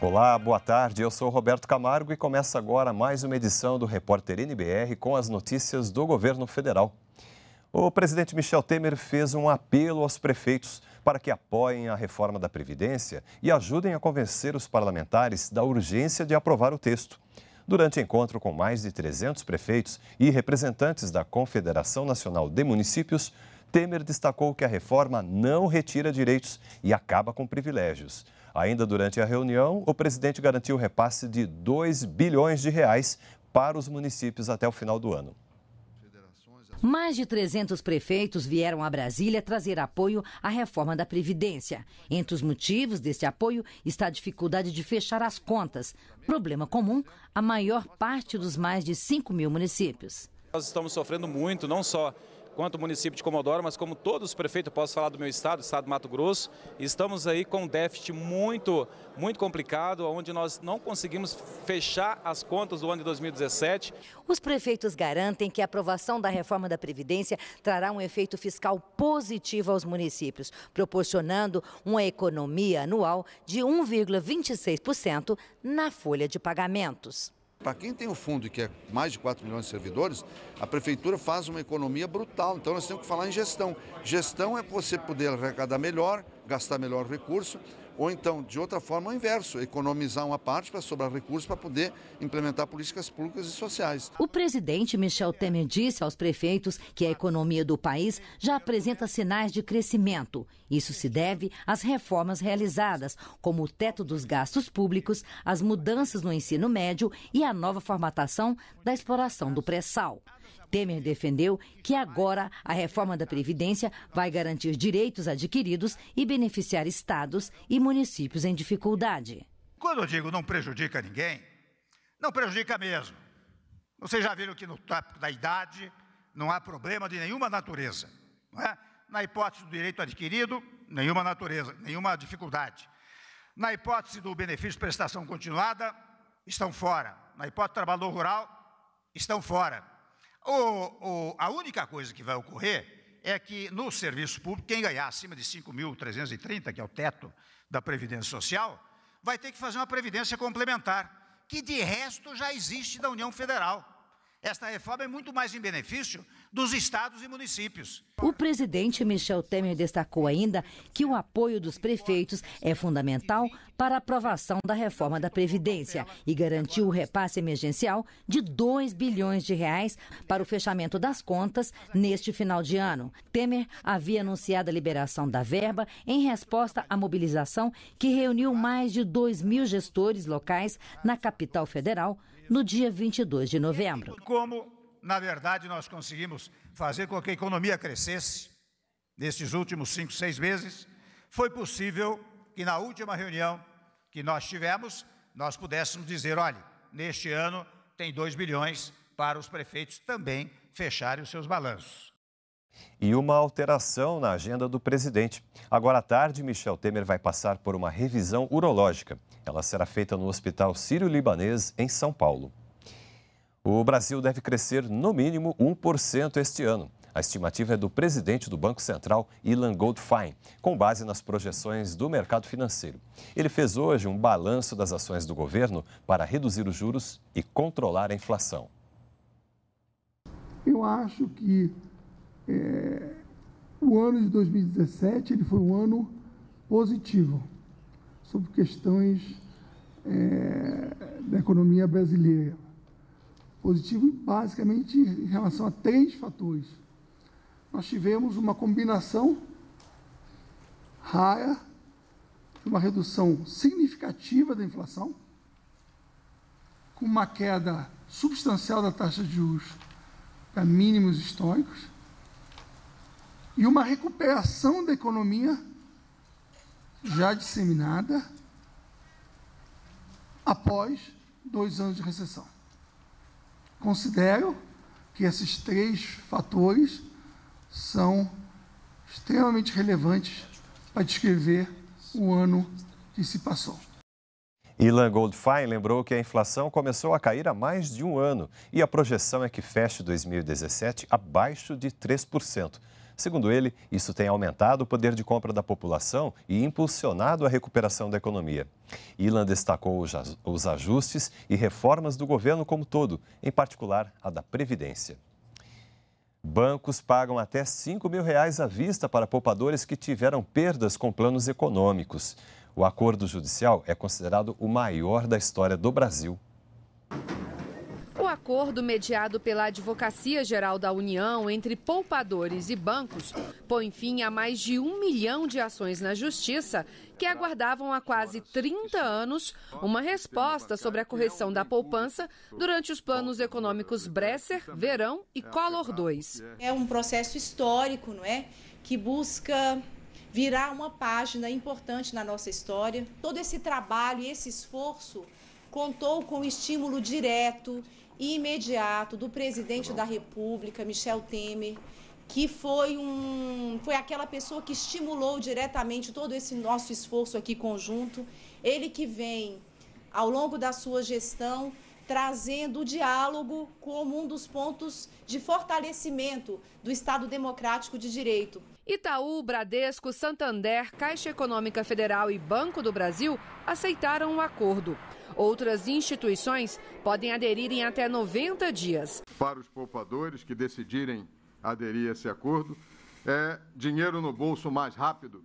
Olá, boa tarde. Eu sou Roberto Camargo e começa agora mais uma edição do Repórter NBR com as notícias do governo federal. O presidente Michel Temer fez um apelo aos prefeitos para que apoiem a reforma da Previdência e ajudem a convencer os parlamentares da urgência de aprovar o texto. Durante encontro com mais de 300 prefeitos e representantes da Confederação Nacional de Municípios, Temer destacou que a reforma não retira direitos e acaba com privilégios. Ainda durante a reunião, o presidente garantiu repasse de 2 bilhões de reais para os municípios até o final do ano. Mais de 300 prefeitos vieram a Brasília trazer apoio à reforma da Previdência. Entre os motivos deste apoio está a dificuldade de fechar as contas, problema comum a maior parte dos mais de 5 mil municípios. Nós estamos sofrendo muito, não só quanto o município de Comodoro, mas como todos os prefeitos, posso falar do meu estado, estado de Mato Grosso, estamos aí com um déficit muito, muito complicado, onde nós não conseguimos fechar as contas do ano de 2017. Os prefeitos garantem que a aprovação da reforma da Previdência trará um efeito fiscal positivo aos municípios, proporcionando uma economia anual de 1,26% na folha de pagamentos. Para quem tem o fundo, que é mais de 4 milhões de servidores, a prefeitura faz uma economia brutal. Então nós temos que falar em gestão. Gestão é você poder arrecadar melhor, gastar melhor recurso ou então, de outra forma, o inverso, economizar uma parte para sobrar recursos para poder implementar políticas públicas e sociais. O presidente Michel Temer disse aos prefeitos que a economia do país já apresenta sinais de crescimento. Isso se deve às reformas realizadas, como o teto dos gastos públicos, as mudanças no ensino médio e a nova formatação da exploração do pré-sal. Temer defendeu que agora a reforma da Previdência vai garantir direitos adquiridos e beneficiar estados e municípios em dificuldade. Quando eu digo não prejudica ninguém, não prejudica mesmo. Vocês já viram que no tópico da idade não há problema de nenhuma natureza. É? Na hipótese do direito adquirido, nenhuma natureza, nenhuma dificuldade. Na hipótese do benefício de prestação continuada, estão fora. Na hipótese do trabalhador rural, estão fora. O, o, a única coisa que vai ocorrer é que no serviço público, quem ganhar acima de 5.330, que é o teto da Previdência Social, vai ter que fazer uma previdência complementar, que de resto já existe da União Federal. Esta reforma é muito mais em benefício dos estados e municípios. O presidente Michel Temer destacou ainda que o apoio dos prefeitos é fundamental para a aprovação da reforma da Previdência e garantiu o repasse emergencial de 2 bilhões de reais para o fechamento das contas neste final de ano. Temer havia anunciado a liberação da verba em resposta à mobilização que reuniu mais de 2 mil gestores locais na capital federal no dia 22 de novembro. Como, na verdade, nós conseguimos fazer com que a economia crescesse nesses últimos cinco, seis meses, foi possível que na última reunião que nós tivemos, nós pudéssemos dizer, olha, neste ano tem 2 bilhões para os prefeitos também fecharem os seus balanços e uma alteração na agenda do presidente. Agora à tarde, Michel Temer vai passar por uma revisão urológica. Ela será feita no Hospital Sírio-Libanês, em São Paulo. O Brasil deve crescer no mínimo 1% este ano. A estimativa é do presidente do Banco Central, Ilan Goldfein, com base nas projeções do mercado financeiro. Ele fez hoje um balanço das ações do governo para reduzir os juros e controlar a inflação. Eu acho que é, o ano de 2017 ele foi um ano positivo sobre questões é, da economia brasileira. Positivo basicamente em relação a três fatores. Nós tivemos uma combinação rara de uma redução significativa da inflação, com uma queda substancial da taxa de juros para mínimos históricos, e uma recuperação da economia já disseminada após dois anos de recessão. Considero que esses três fatores são extremamente relevantes para descrever o ano que se passou. Ilan Goldfein lembrou que a inflação começou a cair há mais de um ano e a projeção é que feche 2017 abaixo de 3%. Segundo ele, isso tem aumentado o poder de compra da população e impulsionado a recuperação da economia. Ilan destacou os ajustes e reformas do governo como todo, em particular a da Previdência. Bancos pagam até R$ 5 mil reais à vista para poupadores que tiveram perdas com planos econômicos. O acordo judicial é considerado o maior da história do Brasil acordo mediado pela Advocacia Geral da União entre poupadores e bancos põe fim a mais de um milhão de ações na Justiça que aguardavam há quase 30 anos uma resposta sobre a correção da poupança durante os planos econômicos Bresser, Verão e Collor II. É um processo histórico, não é? Que busca virar uma página importante na nossa história. Todo esse trabalho e esse esforço contou com estímulo direto imediato do presidente tá da República, Michel Temer, que foi um foi aquela pessoa que estimulou diretamente todo esse nosso esforço aqui conjunto. Ele que vem ao longo da sua gestão trazendo o diálogo como um dos pontos de fortalecimento do Estado Democrático de Direito. Itaú, Bradesco, Santander, Caixa Econômica Federal e Banco do Brasil aceitaram o um acordo. Outras instituições podem aderir em até 90 dias. Para os poupadores que decidirem aderir a esse acordo, é dinheiro no bolso mais rápido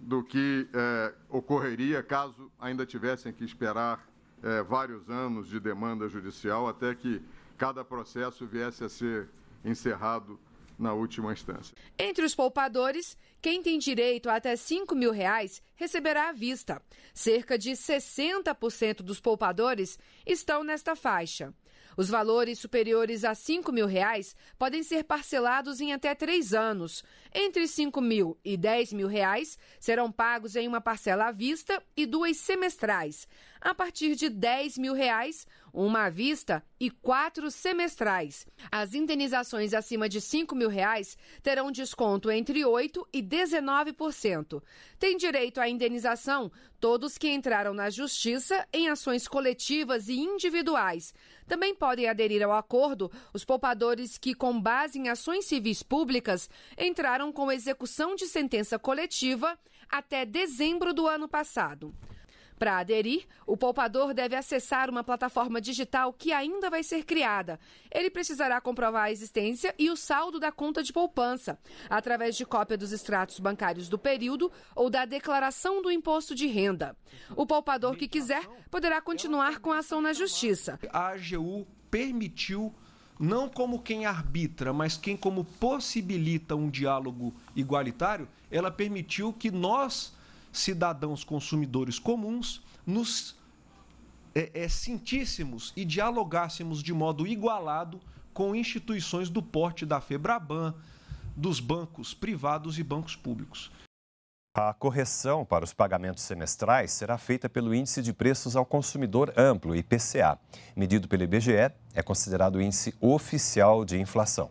do que é, ocorreria caso ainda tivessem que esperar é, vários anos de demanda judicial até que cada processo viesse a ser encerrado na última instância. Entre os poupadores, quem tem direito a até 5 mil reais receberá à vista. Cerca de 60% dos poupadores estão nesta faixa. Os valores superiores a R$ 5 mil reais podem ser parcelados em até três anos. Entre R$ 5 mil e R$ 10 mil reais serão pagos em uma parcela à vista e duas semestrais. A partir de R$ 10 mil reais, uma à vista e quatro semestrais. As indenizações acima de R$ 5 mil reais terão desconto entre 8% e 19%. Tem direito à indenização todos que entraram na justiça em ações coletivas e individuais, também podem aderir ao acordo os poupadores que, com base em ações civis públicas, entraram com execução de sentença coletiva até dezembro do ano passado. Para aderir, o poupador deve acessar uma plataforma digital que ainda vai ser criada. Ele precisará comprovar a existência e o saldo da conta de poupança, através de cópia dos extratos bancários do período ou da declaração do imposto de renda. O poupador que quiser poderá continuar com a ação na justiça. A AGU permitiu não como quem arbitra, mas quem como possibilita um diálogo igualitário, ela permitiu que nós cidadãos consumidores comuns, nos é, é, sentíssemos e dialogássemos de modo igualado com instituições do porte da Febraban, dos bancos privados e bancos públicos. A correção para os pagamentos semestrais será feita pelo Índice de Preços ao Consumidor Amplo, IPCA. Medido pelo IBGE, é considerado o índice oficial de inflação.